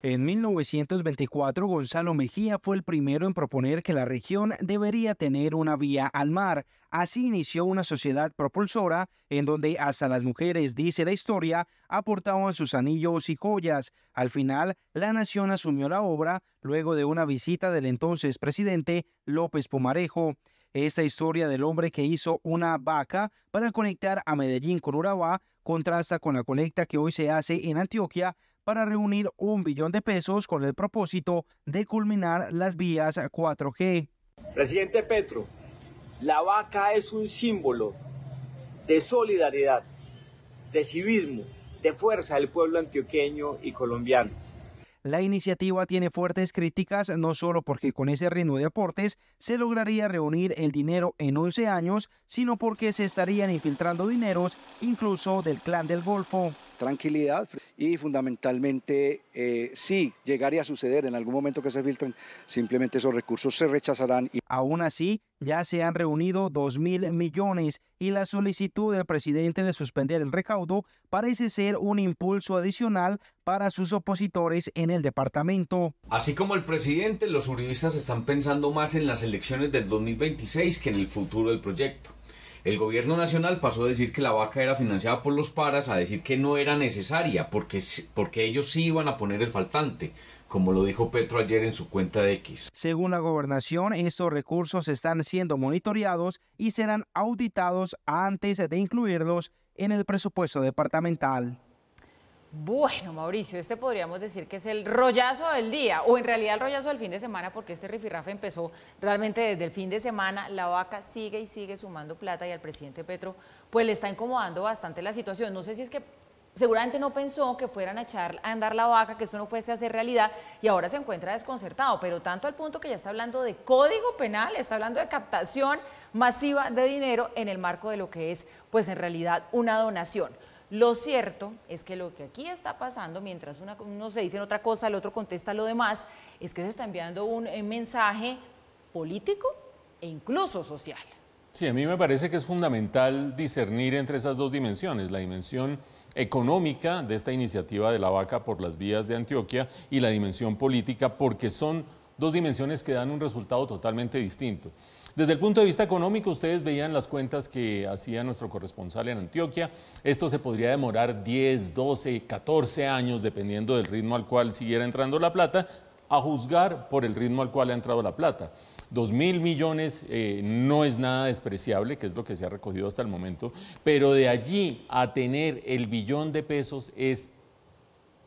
En 1924, Gonzalo Mejía fue el primero en proponer que la región debería tener una vía al mar. Así inició una sociedad propulsora en donde hasta las mujeres, dice la historia, aportaban sus anillos y joyas. Al final, la nación asumió la obra luego de una visita del entonces presidente López Pomarejo. Esta historia del hombre que hizo una vaca para conectar a Medellín con Urabá contrasta con la colecta que hoy se hace en Antioquia para reunir un billón de pesos con el propósito de culminar las vías 4G. Presidente Petro, la vaca es un símbolo de solidaridad, de civismo, de fuerza del pueblo antioqueño y colombiano. La iniciativa tiene fuertes críticas, no solo porque con ese ritmo de aportes se lograría reunir el dinero en 11 años, sino porque se estarían infiltrando dineros incluso del clan del Golfo tranquilidad y fundamentalmente eh, si llegaría a suceder en algún momento que se filtren, simplemente esos recursos se rechazarán. Y... Aún así, ya se han reunido 2 mil millones y la solicitud del presidente de suspender el recaudo parece ser un impulso adicional para sus opositores en el departamento. Así como el presidente, los uribistas están pensando más en las elecciones del 2026 que en el futuro del proyecto. El gobierno nacional pasó a decir que la vaca era financiada por los paras a decir que no era necesaria porque, porque ellos sí iban a poner el faltante como lo dijo Petro ayer en su cuenta de X. Según la gobernación, estos recursos están siendo monitoreados y serán auditados antes de incluirlos en el presupuesto departamental. Bueno, Mauricio, este podríamos decir que es el rollazo del día, o en realidad el rollazo del fin de semana, porque este rifirrafe empezó realmente desde el fin de semana. La vaca sigue y sigue sumando plata y al presidente Petro, pues le está incomodando bastante la situación. No sé si es que seguramente no pensó que fueran a echar a andar la vaca, que esto no fuese a ser realidad, y ahora se encuentra desconcertado, pero tanto al punto que ya está hablando de código penal, está hablando de captación masiva de dinero en el marco de lo que es, pues en realidad, una donación. Lo cierto es que lo que aquí está pasando, mientras una, uno se dice otra cosa, el otro contesta lo demás, es que se está enviando un, un eh, mensaje político e incluso social. Sí, a mí me parece que es fundamental discernir entre esas dos dimensiones, la dimensión económica de esta iniciativa de la vaca por las vías de Antioquia y la dimensión política, porque son dos dimensiones que dan un resultado totalmente distinto. Desde el punto de vista económico, ustedes veían las cuentas que hacía nuestro corresponsal en Antioquia. Esto se podría demorar 10, 12, 14 años, dependiendo del ritmo al cual siguiera entrando la plata, a juzgar por el ritmo al cual ha entrado la plata. dos mil millones eh, no es nada despreciable, que es lo que se ha recogido hasta el momento, pero de allí a tener el billón de pesos es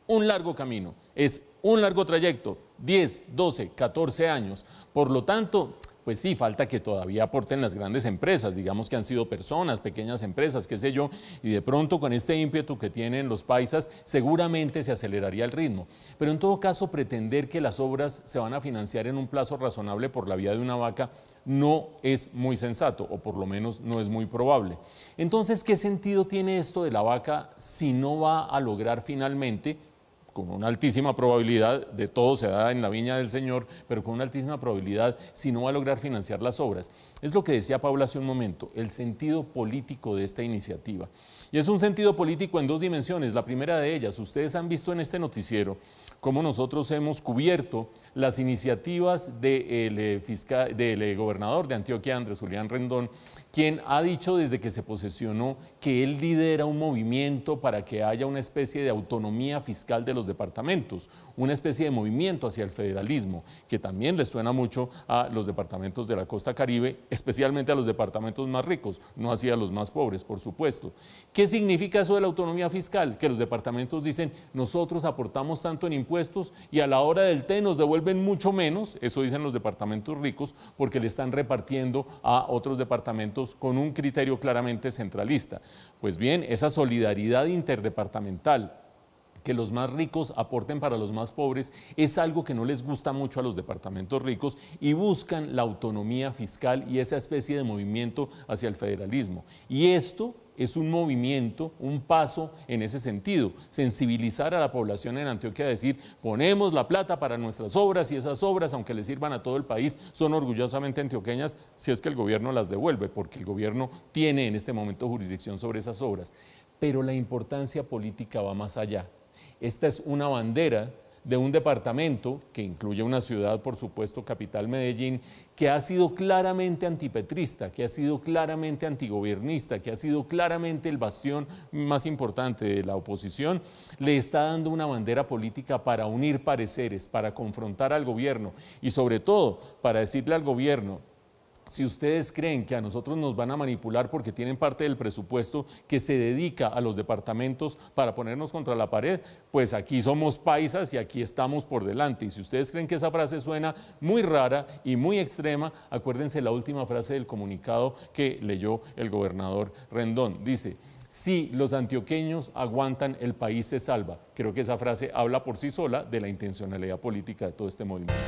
un largo camino, es un largo trayecto, 10, 12, 14 años. Por lo tanto, pues sí, falta que todavía aporten las grandes empresas, digamos que han sido personas, pequeñas empresas, qué sé yo, y de pronto con este ímpetu que tienen los paisas, seguramente se aceleraría el ritmo. Pero en todo caso, pretender que las obras se van a financiar en un plazo razonable por la vía de una vaca no es muy sensato, o por lo menos no es muy probable. Entonces, ¿qué sentido tiene esto de la vaca si no va a lograr finalmente con una altísima probabilidad, de todo se da en la viña del Señor, pero con una altísima probabilidad si no va a lograr financiar las obras. Es lo que decía Paula hace un momento, el sentido político de esta iniciativa. Y es un sentido político en dos dimensiones. La primera de ellas, ustedes han visto en este noticiero cómo nosotros hemos cubierto las iniciativas eh, del fiscal, eh, del gobernador de Antioquia, Andrés Julián Rendón, quien ha dicho desde que se posesionó que él lidera un movimiento para que haya una especie de autonomía fiscal de los departamentos, una especie de movimiento hacia el federalismo, que también les suena mucho a los departamentos de la costa caribe, especialmente a los departamentos más ricos, no a los más pobres, por supuesto. ¿Qué significa eso de la autonomía fiscal? Que los departamentos dicen, nosotros aportamos tanto en impuestos y a la hora del té nos devuelven mucho menos, eso dicen los departamentos ricos, porque le están repartiendo a otros departamentos con un criterio claramente centralista. Pues bien, esa solidaridad interdepartamental que los más ricos aporten para los más pobres es algo que no les gusta mucho a los departamentos ricos y buscan la autonomía fiscal y esa especie de movimiento hacia el federalismo. Y esto es un movimiento, un paso en ese sentido, sensibilizar a la población en Antioquia a decir, ponemos la plata para nuestras obras y esas obras, aunque le sirvan a todo el país, son orgullosamente antioqueñas si es que el gobierno las devuelve, porque el gobierno tiene en este momento jurisdicción sobre esas obras. Pero la importancia política va más allá. Esta es una bandera de un departamento, que incluye una ciudad, por supuesto, capital Medellín, que ha sido claramente antipetrista, que ha sido claramente antigobernista, que ha sido claramente el bastión más importante de la oposición, le está dando una bandera política para unir pareceres, para confrontar al gobierno y sobre todo para decirle al gobierno, si ustedes creen que a nosotros nos van a manipular porque tienen parte del presupuesto que se dedica a los departamentos para ponernos contra la pared, pues aquí somos paisas y aquí estamos por delante. Y si ustedes creen que esa frase suena muy rara y muy extrema, acuérdense la última frase del comunicado que leyó el gobernador Rendón. Dice, si los antioqueños aguantan, el país se salva. Creo que esa frase habla por sí sola de la intencionalidad política de todo este movimiento.